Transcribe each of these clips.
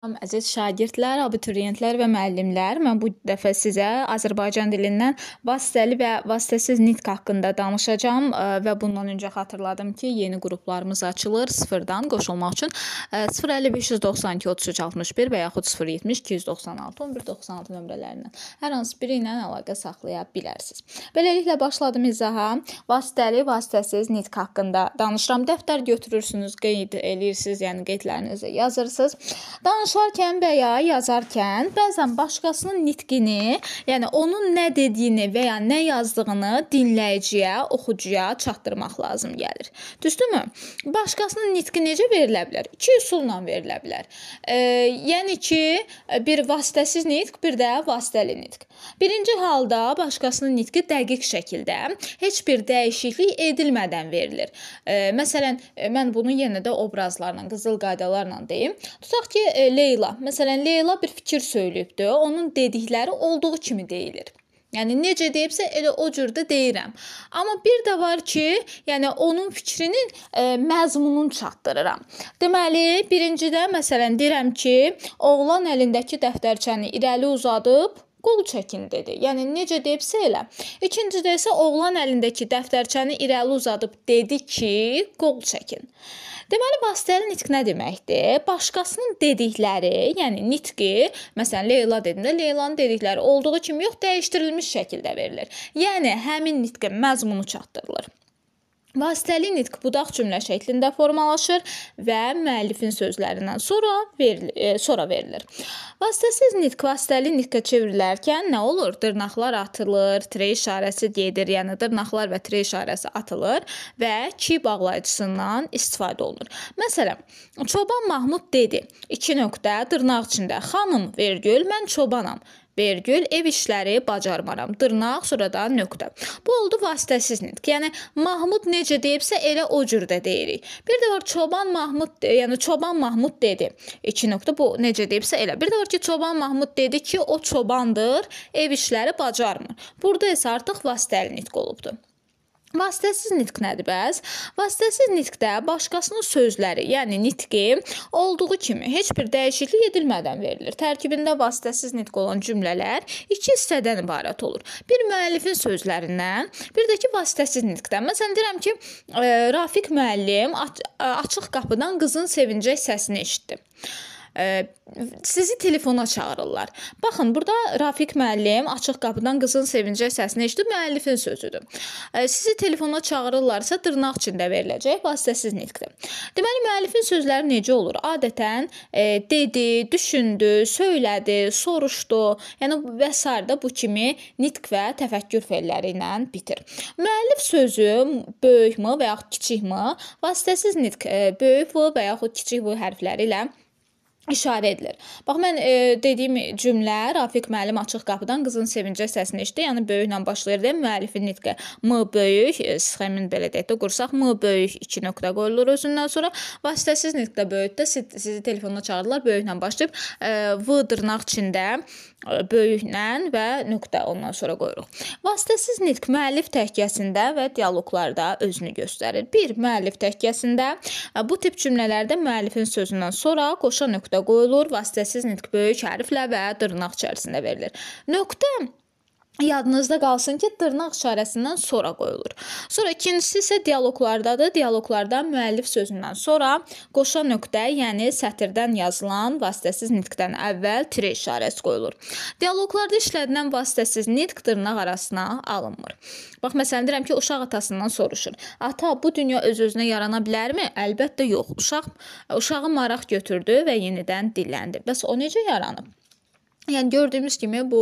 Salam əziz şagirdlər, abituriyentlər və müəllimlər. Mən bu dəfə sizə Azərbaycan dilindən vasitəli və vasitəsiz nitq haqqında danışacağam e, və bundan öncə xatırladım ki, yeni qruplarımız açılır sıfırdan qoşulmaq üçün 05592 e, 3361 və yaxud 070 296 1196 nömrələrindən hər hansı biri ilə əlaqə saxlaya bilərsiniz. Beləliklə başladım izaha. Vasitəli, vasitəsiz nitq haqqında danışıram. Dəftər götürürsünüz, qeyd eləyirsiniz, yəni qeydlərinizi yazırsınız. Danış danışarkən və ya yazarkən bəzən başqasının nitqini, yəni onun nə dediyini və ya nə yazdığını dinləyiciyə, oxucuya çatdırmaq lazım gəlir. Düzdürmü? Başqasının nitqi necə verilə bilər? İki üsulla verilə bilər. E, yəni ki, bir vasitəsiz nitq, bir də vasitəli nitq. Birinci halda başqasının nitqi dəqiq şəkildə, heç bir dəyişiklik edilmədən verilir. E, məsələn, mən bunu yenə də obrazlarla, qızıl qaydalarla deyim. Tutaq ki, Leyla. Məsələn, Leyla bir fikir söyləyibdi. Onun dedikləri olduğu kimi deyilir. Yəni necə deyibsə elə o cür də deyirəm. Amma bir də var ki, yəni onun fikrinin e, məzmununu çatdırıram. Deməli, birincidə məsələn deyirəm ki, oğlan əlindəki dəftərçəni irəli uzadıb qol çəkin dedi. Yəni necə deyibsə elə. İkincidə isə oğlan əlindəki dəftərçəni irəli uzadıb dedi ki, qol çəkin. Deməli vasitəli nitq nə deməkdir? Başqasının dedikləri, yəni nitqi, məsələn Leyla dedikdə Leylanın dedikləri olduğu kimi yox, dəyişdirilmiş şəkildə verilir. Yəni həmin nitqin məzmunu çatdırılır vasitəli nitq budaq cümlə şəklində formalaşır və müəllifin sözlərindən sonra verilir, e, sonra verilir. Vasitəsiz nitq vasitəli nitqə çevrilərkən nə olur? Dırnaqlar atılır, tre işarəsi gedir, yəni dırnaqlar və tre işarəsi atılır və ki bağlayıcısından istifadə olunur. Məsələn, çoban Mahmud dedi: 2. dırnaq içində xanım, vergül, mən çobanam vergül, ev işləri bacarmaram, dırnaq, sonra da nöqtə. Bu oldu vasitəsiz nitq. Yəni Mahmud necə deyibsə, elə o cür də deyirik. Bir də var Çoban Mahmud, yəni Çoban Mahmud dedi. 2 nöqtə bu necə deyibsə elə. Bir də var ki, Çoban Mahmud dedi ki, o çobandır, ev işləri bacarmır. Burada isə artıq vasitəli nitq olubdu. Vasitəsiz nitq nədir bəs? Vasitəsiz nitqdə başqasının sözləri, yəni nitqi olduğu kimi heç bir dəyişiklik edilmədən verilir. Tərkibində vasitəsiz nitq olan cümlələr iki hissədən ibarət olur. Bir müəllifin sözlərindən, bir də ki vasitəsiz nitqdən. Məsələn deyirəm ki, e, Rafiq müəllim e, açıq qapıdan qızın sevincək səsini eşitdi sizi telefona çağırırlar. Baxın, burada Rafiq müəllim açıq qapıdan qızın sevincli səsini eşidib müəllifin sözüdür. Sizi telefona çağırırlarsa dırnaq içində veriləcək vasitəsiz nitqdir. Deməli müəllifin sözləri necə olur? Adətən e, dedi, düşündü, söylədi, soruşdu, yəni və s. da bu kimi nitq və təfəkkür felləri ilə bitir. Müəllif sözü böyük m və yaxud kiçik m vasitəsiz nitq e, böyük v və yaxud kiçik v hərfləri ilə işarə edilir. Bax mən e, dediyim cümlə Rafiq müəllim açıq qapıdan qızın sevincək səsini eşitdi. Yəni böyüklə başlayır deyə müəllifin nitqi M böyük e, sxemin belə deyək də qursaq M böyük 2 nöqtə qoyulur özündən sonra vasitəsiz nitqdə böyükdə sizi telefonla çağırırlar böyüklə başlayıb e, V dırnaq içində e, böyüklə və nöqtə ondan sonra qoyuruq. Vasitəsiz nitq müəllif təhkiyəsində və dialoqlarda özünü göstərir. 1. Müəllif təhkiyəsində e, bu tip cümlələrdə müəllifin sözündən sonra qoşa nöqtə qoyulur, vasitəsiz nitq böyük hərflə və dırnaq içərisində verilir. Nöqtə Yadınızda qalsın ki, dırnaq işarəsindən sonra qoyulur. Sonra ikincisi isə dialoqlardadır. Dialoqlarda müəllif sözündən sonra qoşa nöqtə, yəni sətirdən yazılan vasitəsiz nitqdən əvvəl tire işarəsi qoyulur. Dialoqlarda işlədilən vasitəsiz nitq dırnaq arasına alınmır. Bax məsələn deyirəm ki, uşaq atasından soruşur. Ata, bu dünya öz-özünə yarana bilərmi? Əlbəttə yox. Uşaq uşağın maraq götürdü və yenidən dilləndi. Bəs o necə yaranıb? Yəni gördüyümüz kimi bu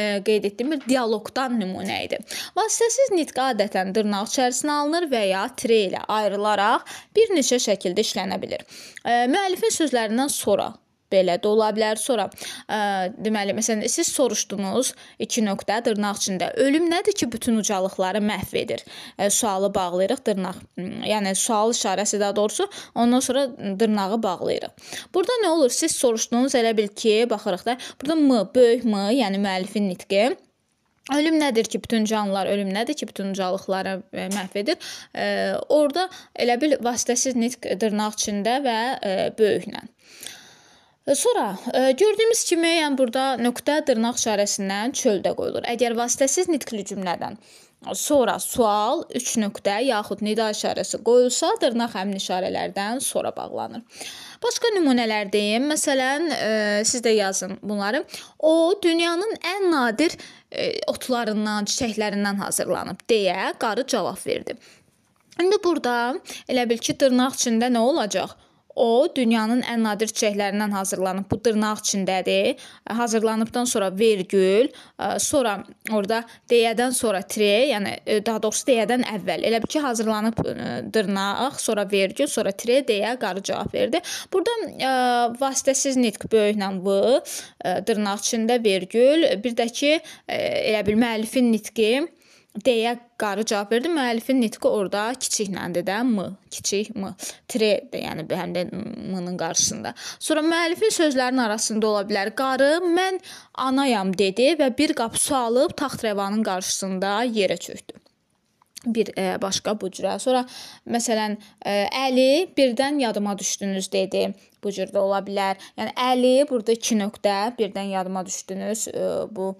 e, qeyd etdiyim bir dialoqdan nümunə idi. Vasitəsiz nitq adətən dırnaq içərisinə alınır və ya tre ilə ayrılaraq bir neçə şəkildə işlənə bilir. E, müəllifin sözlərindən sonra belə də ola bilər. Sonra ə, deməli məsələn siz soruşdunuz 2 nöqtə dırnaq içində ölüm nədir ki bütün ucalıqları məhv edir? Ə, sualı bağlayırıq dırnaq. Yəni sual işarəsi daha doğrusu. Ondan sonra dırnağı bağlayırıq. Burada nə olur? Siz soruşdunuz elə bil ki, baxırıq da. Burada m böyük m, yəni müəllifin nitqi Ölüm nədir ki, bütün canlılar ölüm nədir ki, bütün ucalıqları e, məhv edir. E, orada elə bil vasitəsiz nitq dırnaq içində və e, böyüklə. Sonra e, gördüyümüz kimi, yəni burada nöqtə dırnaq işarəsindən çöldə qoyulur. Əgər vasitəsiz nitqli cümlədən sonra sual, 3 nöqtə yaxud nida işarəsi qoyulsa, dırnaq həmin işarələrdən sonra bağlanır. Başqa nümunələr deyim. Məsələn, e, siz də yazın bunları. O dünyanın ən nadir e, otlarından, çiçəklərindən hazırlanıb deyə qarı cavab verdi. İndi burada elə bil ki, dırnaq içində nə olacaq? O dünyanın ən nadir çiçəklərindən hazırlanıb. Bu dırnaq içindədir. E, hazırlanıbdan sonra vergül, e, sonra orada deyədən sonra tre, yəni e, daha doğrusu deyədən əvvəl. Elə bil ki, hazırlanıb dırnaq, sonra vergül, sonra tre deyə qarı cavab verdi. Burada vasitəsiz nitq böyüklə v, dırnaq içində vergül, bir də ki, elə bil müəllifin nitqi deyə qarı cavab verdi. Müəllifin nitqi orada kiçikləndir də, m, kiçik m, tre, yəni həm də m-nın qarşısında. Sonra müəllifin sözlərinin arasında ola bilər. Qarı mən anayam dedi və bir qap su alıb taxtrəvanın qarşısında yerə çökdü bir ə, e, başqa bu cürə. Sonra məsələn ə, e, Əli birdən yadıma düşdünüz dedi. Bu cür də ola bilər. Yəni Əli burada 2 nöqtə birdən yadıma düşdünüz. Ə, e, bu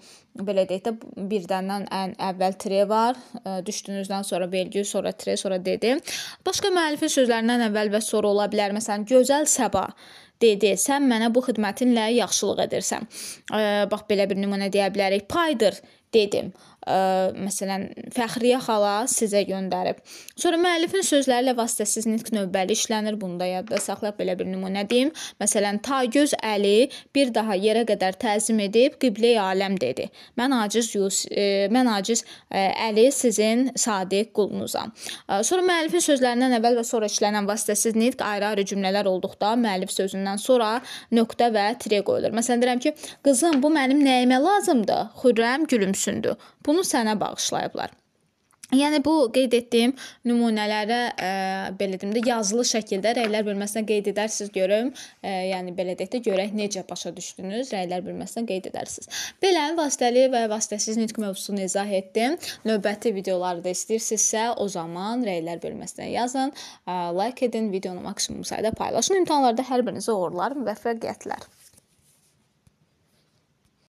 belə deyək də birdəndən ən əvvəl tre var. Ə, düşdünüzdən sonra vergi, sonra tre, sonra dedi. Başqa müəllifin sözlərindən əvvəl və sonra ola bilər. Məsələn gözəl səba dedi. Sən mənə bu xidmətinlə yaxşılıq edirsən. Ə, bax belə bir nümunə deyə bilərik. Paydır dedim məsələn, Fəxriyə xala sizə göndərib. Sonra müəllifin sözləri ilə vasitəsiz nitq növbəli işlənir. Bunu da yadda saxlaq belə bir nümunə deyim. Məsələn, ta göz əli bir daha yerə qədər təzim edib qibləyə aləm dedi. Mən aciz Yus e, mən aciz e, əli sizin sadiq qulunuzam. E, sonra müəllifin sözlərindən əvvəl və sonra işlənən vasitəsiz nitq ayrı-ayrı cümlələr olduqda müəllif sözündən sonra nöqtə və tire qoyulur. Məsələn, deyirəm ki, qızım, bu mənim nəyimə lazımdır? Xürrəm gülümsündü. Bu bunu sənə bağışlayıblar. Yəni bu qeyd etdiyim nümunələrə e, belə deyim də yazılı şəkildə rəylər bölməsinə qeyd edərsiniz görüm. E, yəni belə deyək də görək necə başa düşdünüz. Rəylər bölməsinə qeyd edərsiniz. Belə vasitəli və vasitəsiz nitq mövzusunu izah etdim. Növbəti videolarda istəyirsinizsə o zaman rəylər bölməsinə yazın, e, like edin, videonu maksimum sayda paylaşın. İmtahanlarda hər birinizə uğurlar, müvəffəqiyyətlər.